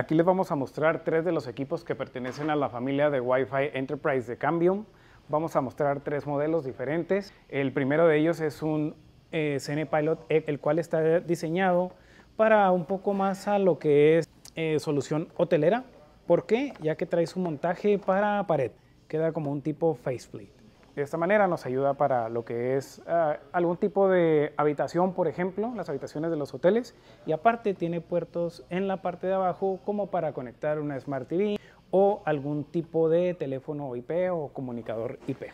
Aquí les vamos a mostrar tres de los equipos que pertenecen a la familia de Wi-Fi Enterprise de Cambium. Vamos a mostrar tres modelos diferentes. El primero de ellos es un eh, Pilot, e, el cual está diseñado para un poco más a lo que es eh, solución hotelera. ¿Por qué? Ya que trae su montaje para pared. Queda como un tipo faceplate. De esta manera nos ayuda para lo que es ah, algún tipo de habitación, por ejemplo, las habitaciones de los hoteles. Y aparte tiene puertos en la parte de abajo como para conectar una Smart TV o algún tipo de teléfono IP o comunicador IP.